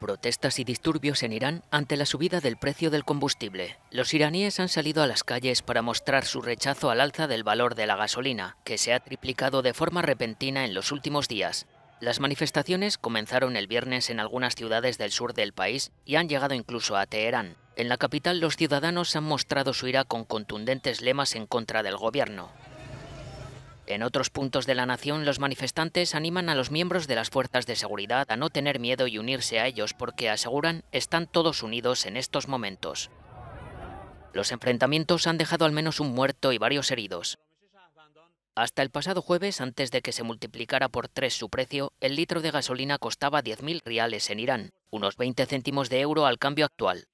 Protestas y disturbios en Irán ante la subida del precio del combustible. Los iraníes han salido a las calles para mostrar su rechazo al alza del valor de la gasolina, que se ha triplicado de forma repentina en los últimos días. Las manifestaciones comenzaron el viernes en algunas ciudades del sur del país y han llegado incluso a Teherán. En la capital los ciudadanos han mostrado su ira con contundentes lemas en contra del gobierno. En otros puntos de la nación, los manifestantes animan a los miembros de las fuerzas de seguridad a no tener miedo y unirse a ellos porque aseguran están todos unidos en estos momentos. Los enfrentamientos han dejado al menos un muerto y varios heridos. Hasta el pasado jueves, antes de que se multiplicara por tres su precio, el litro de gasolina costaba 10.000 riales en Irán, unos 20 céntimos de euro al cambio actual.